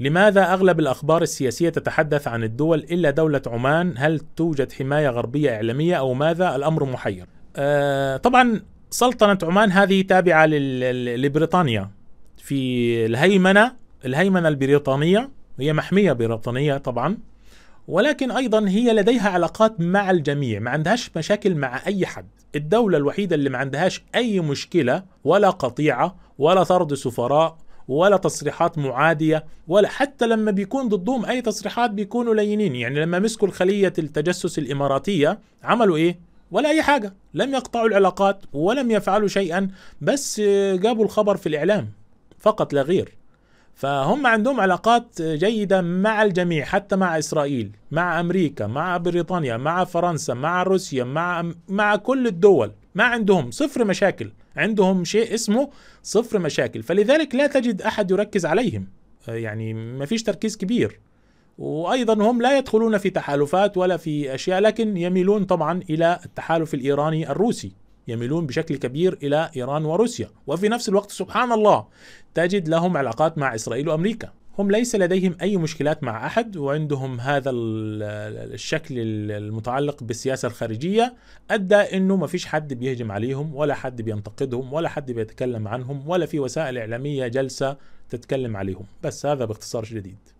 لماذا أغلب الأخبار السياسية تتحدث عن الدول إلا دولة عمان؟ هل توجد حماية غربية إعلامية أو ماذا؟ الأمر محير. أه طبعا سلطنة عمان هذه تابعة لبريطانيا في الهيمنة الهيمنة البريطانية هي محمية بريطانية طبعا ولكن أيضا هي لديها علاقات مع الجميع ما عندهاش مشاكل مع أي حد الدولة الوحيدة اللي ما عندهاش أي مشكلة ولا قطيعة ولا طرد سفراء ولا تصريحات معادية ولا حتى لما بيكون ضدهم أي تصريحات بيكونوا لينين يعني لما مسكوا الخلية التجسس الإماراتية عملوا إيه؟ ولا أي حاجة لم يقطعوا العلاقات ولم يفعلوا شيئا بس جابوا الخبر في الإعلام فقط لا غير فهم عندهم علاقات جيدة مع الجميع حتى مع إسرائيل مع أمريكا مع بريطانيا مع فرنسا مع روسيا مع مع كل الدول ما عندهم صفر مشاكل عندهم شيء اسمه صفر مشاكل فلذلك لا تجد أحد يركز عليهم آه، يعني ما فيش تركيز كبير وايضا هم لا يدخلون في تحالفات ولا في اشياء لكن يميلون طبعا الى التحالف الايراني الروسي يميلون بشكل كبير الى ايران وروسيا وفي نفس الوقت سبحان الله تجد لهم علاقات مع اسرائيل وامريكا هم ليس لديهم أي مشكلات مع أحد وعندهم هذا الشكل المتعلق بالسياسة الخارجية أدى أنه ما فيش حد بيهجم عليهم ولا حد بينتقدهم ولا حد بيتكلم عنهم ولا في وسائل إعلامية جلسة تتكلم عليهم بس هذا باختصار شديد